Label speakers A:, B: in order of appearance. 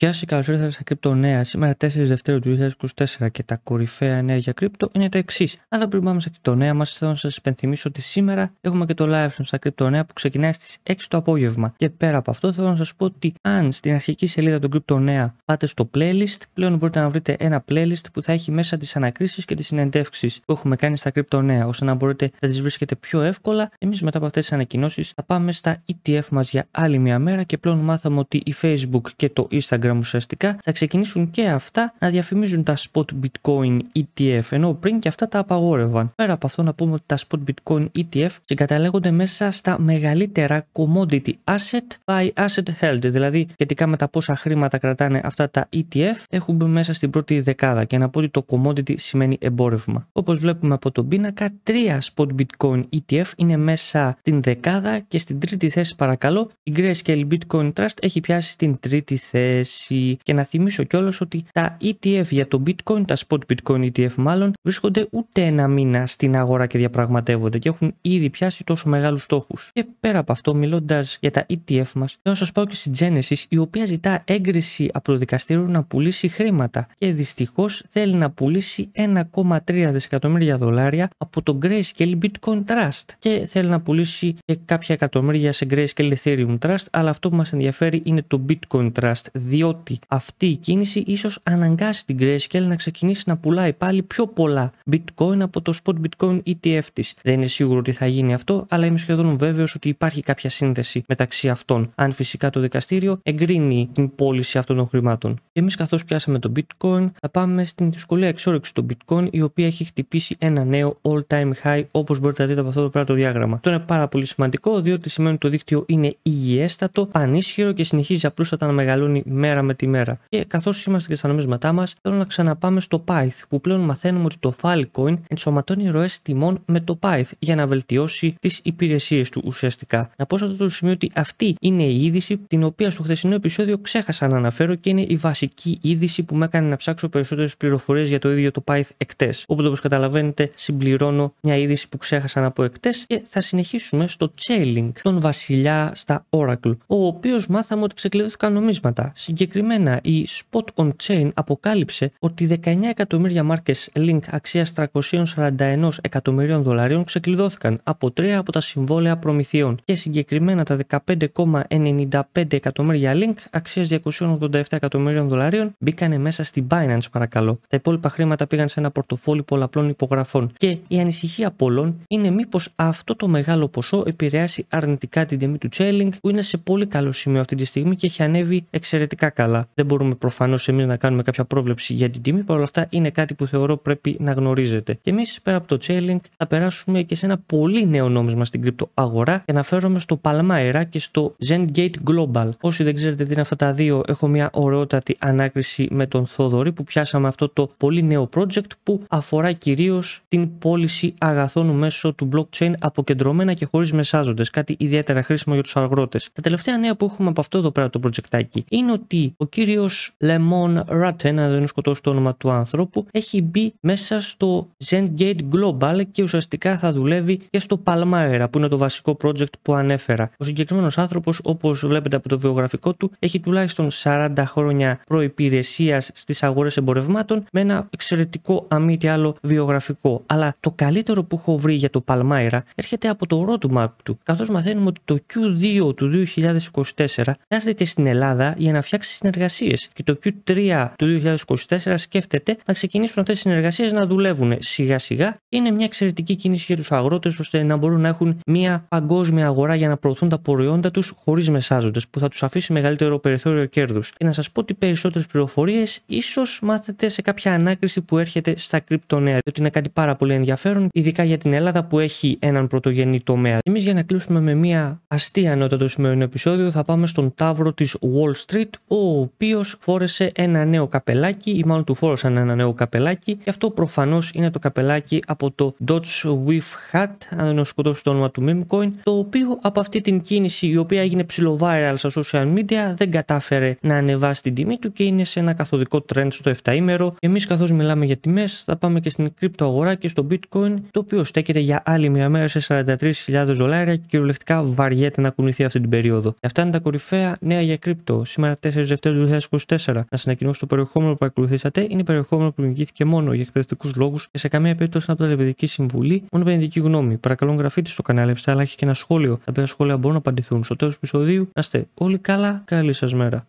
A: Γεια σας καλώ ήρθατε στα κρυπτονέα. Σήμερα 4 Δευτέρου του 2024 και τα κορυφαία νέα για κρυπτο είναι τα εξής. Αλλά πριν πάμε στα κρυπτονέα μας θέλω να σας υπενθυμίσω ότι σήμερα έχουμε και το live stream στα κρυπτονέα που ξεκινάει στις 6 το απόγευμα. Και πέρα από αυτό θέλω να σας πω ότι αν στην αρχική σελίδα των κρυπτονέα πάτε στο playlist πλέον μπορείτε να βρείτε ένα playlist που θα έχει μέσα τις ανακρίσεις και τις συνεντεύξεις που έχουμε κάνει στα κρυπτονέα ώστε να μπορείτε να τις βρίσκετε πιο εύκολα. εμείς μετά από αυτές τις ανακοινώσεις θα πάμε στα ETF μας για άλλη μια μέρα και πλέον μάθαμε ότι η Facebook και το Instagram Telegram ουσιαστικά θα ξεκινήσουν και αυτά να διαφημίζουν τα spot bitcoin ETF ενώ πριν και αυτά τα απαγόρευαν. Πέρα από αυτό να πούμε ότι τα spot bitcoin ETF συγκαταλέγονται μέσα στα μεγαλύτερα commodity asset by asset held δηλαδή σχετικά με τα πόσα χρήματα κρατάνε αυτά τα ETF έχουν μπει μέσα στην πρώτη δεκάδα και να πω ότι το commodity σημαίνει εμπόρευμα. Όπως βλέπουμε από τον πίνακα τρία spot bitcoin ETF είναι μέσα στην δεκάδα και στην τρίτη θέση παρακαλώ η Grayscale Bitcoin Trust έχει πιάσει την τρίτη θέση. Και να θυμίσω κιόλας ότι τα ETF για το Bitcoin, τα spot Bitcoin ETF μάλλον, βρίσκονται ούτε ένα μήνα στην αγορά και διαπραγματεύονται και έχουν ήδη πιάσει τόσο μεγάλους στόχους. Και πέρα από αυτό, μιλώντας για τα ETF μας, θέλω να σας πω και στη Genesis, η οποία ζητά έγκριση από το δικαστήριο να πουλήσει χρήματα και δυστυχώς θέλει να πουλήσει 1,3 δισεκατομμύρια δολάρια από το Grayscale Bitcoin Trust και θέλει να πουλήσει και κάποια εκατομμύρια σε Grayscale Ethereum Trust, αλλά αυτό που μας ενδιαφέρει είναι το Bitcoin Trust, διότι ότι αυτή η κίνηση ίσως αναγκάσει την Grayscale να ξεκινήσει να πουλάει πάλι πιο πολλά bitcoin από το spot bitcoin ETF της. Δεν είναι σίγουρο ότι θα γίνει αυτό, αλλά είμαι σχεδόν βέβαιος ότι υπάρχει κάποια σύνδεση μεταξύ αυτών, αν φυσικά το δικαστήριο εγκρίνει την πώληση αυτών των χρημάτων. Και εμείς καθώς πιάσαμε το bitcoin θα πάμε στην δυσκολία εξόρυξης του bitcoin η οποία έχει χτυπήσει ένα νέο all time high όπως μπορείτε να δείτε από αυτό το πράγμα το διάγραμμα. Αυτό είναι πάρα πολύ σημαντικό διότι σημαίνει ότι το δίκτυο είναι υγιέστατο, πανίσχυρο και συνεχίζει απλούστατα να μεγαλώνει μέρα μέρα με τη μέρα. Και καθώς είμαστε και στα νομίσματά μας, θέλω να ξαναπάμε στο Pyth, που πλέον μαθαίνουμε ότι το Filecoin ενσωματώνει ροές τιμών με το Pyth για να βελτιώσει τις υπηρεσίες του ουσιαστικά. Να πω σε αυτό το σημείο ότι αυτή είναι η είδηση την οποία στο χθεσινό επεισόδιο ξέχασα να αναφέρω και είναι η βασική είδηση που με έκανε να ψάξω περισσότερες πληροφορίες για το ίδιο το Pyth εκτές. Οπότε, όπως καταλαβαίνετε, συμπληρώνω μια είδηση που ξέχασα να πω εκτές και θα συνεχίσουμε στο Chainlink, τον βασιλιά στα Oracle, ο οποίος μάθαμε ότι ξεκλειδώθηκαν νομίσματα. Συγκεκριμένα Συγκεκριμένα, η Spot on Chain αποκάλυψε ότι 19 εκατομμύρια μάρκες Link αξίας 341 εκατομμυρίων δολαρίων ξεκλειδώθηκαν από τρία από τα συμβόλαια προμηθειών και συγκεκριμένα τα 15,95 εκατομμύρια Link αξίας 287 εκατομμυρίων δολαρίων μπήκανε μέσα στην Binance παρακαλώ. Τα υπόλοιπα χρήματα πήγαν σε ένα πορτοφόλι πολλαπλών υπογραφών και η ανησυχία πολλών είναι μήπως αυτό το μεγάλο ποσό επηρεάσει αρνητικά την τιμή του Chainlink που είναι σε πολύ καλό σημείο αυτή τη στιγμή και έχει ανέβει εξαιρετικά καλά. Δεν μπορούμε προφανώς εμείς να κάνουμε κάποια πρόβλεψη για την τιμή. Παρ' όλα αυτά είναι κάτι που θεωρώ πρέπει να γνωρίζετε. Και εμείς πέρα από το Chainlink θα περάσουμε και σε ένα πολύ νέο νόμισμα στην κρυπτοαγορά και αναφέρομαι στο Palmaera και στο ZenGate Global. Όσοι δεν ξέρετε τι είναι αυτά τα δύο, έχω μια ωραιότατη ανάκριση με τον Θόδωρη που πιάσαμε αυτό το πολύ νέο project που αφορά κυρίως την πώληση αγαθών μέσω του blockchain αποκεντρωμένα και χωρίς μεσάζοντες. Κάτι ιδιαίτερα χρήσιμο για τους αγρότες. Τα τελευταία νέα που έχουμε από αυτό εδώ πέρα το projectάκι είναι ότι ο κύριος Λεμόν Ράτεν, αν δεν σκοτώσει το όνομα του άνθρωπου, έχει μπει μέσα στο Zen Gate Global και ουσιαστικά θα δουλεύει και στο Palmaera, που είναι το βασικό project που ανέφερα. Ο συγκεκριμένος άνθρωπος, όπως βλέπετε από το βιογραφικό του, έχει τουλάχιστον 40 χρόνια προπηρεσία στις αγορές εμπορευμάτων με ένα εξαιρετικό αμή άλλο βιογραφικό. Αλλά το καλύτερο που έχω βρει για το Palmaera έρχεται από το roadmap του, καθώς μαθαίνουμε ότι το Q2 του 2024 έρθει και στην Ελλάδα για να φτιάξει συνεργασίες. Και το Q3 του 2024 σκέφτεται να ξεκινήσουν αυτές τις συνεργασίες να δουλεύουν σιγά σιγά. Είναι μια εξαιρετική κίνηση για τους αγρότες ώστε να μπορούν να έχουν μια παγκόσμια αγορά για να προωθούν τα προϊόντα τους χωρίς μεσάζοντες που θα τους αφήσει μεγαλύτερο περιθώριο κέρδους. Και να σας πω ότι περισσότερες πληροφορίες ίσως μάθετε σε κάποια ανάκριση που έρχεται στα κρυπτονέα. διότι είναι κάτι πάρα πολύ ενδιαφέρον, ειδικά για την Ελλάδα που έχει έναν πρωτογενή τομέα. Εμείς για να κλείσουμε με μια αστεία νότα το σημερινό επεισόδιο θα πάμε στον τάβρο της Wall Street, ο οποίος φόρεσε ένα νέο καπελάκι, ή μάλλον του φόρεσαν ένα νέο καπελάκι, και αυτό προφανώς είναι το καπελάκι από το Dodge Whiff Hat, αν δεν έχω σκοτώσει το όνομα του Memecoin, το οποίο από αυτή την κίνηση η οποία έγινε ψηλό στα social media δεν κατάφερε να ανεβάσει την τιμή του και είναι σε ένα καθοδικό trend στο 7 ημερο. Εμείς καθώς μιλάμε για τιμές, θα πάμε και στην κρυπτοαγορά και στο bitcoin, το οποίο στέκεται για άλλη μια μέρα σε 43.000 δολάρια και κυριολεκτικά βαριέται να κουνηθεί αυτή την περίοδο. Αυτά είναι τα κορυφαία νέα για κρυπτο. Σήμερα 4 Δευτέρα του 2024. Να ανακοινώσω το περιεχόμενο που ακολουθήσατε είναι περιεχόμενο που δημιουργήθηκε μόνο για εκπαιδευτικούς λόγους και σε καμία περίπτωση από λεπτική συμβουλή, μόνο επενδυτική γνώμη. Παρακαλώ, γραφείτε στο κανάλι, αλλά έχει και ένα σχόλιο. Τα οποία σχόλια μπορούν να απαντηθούν στο τέλος του επεισοδίου. Να όλοι καλά, καλή σας μέρα.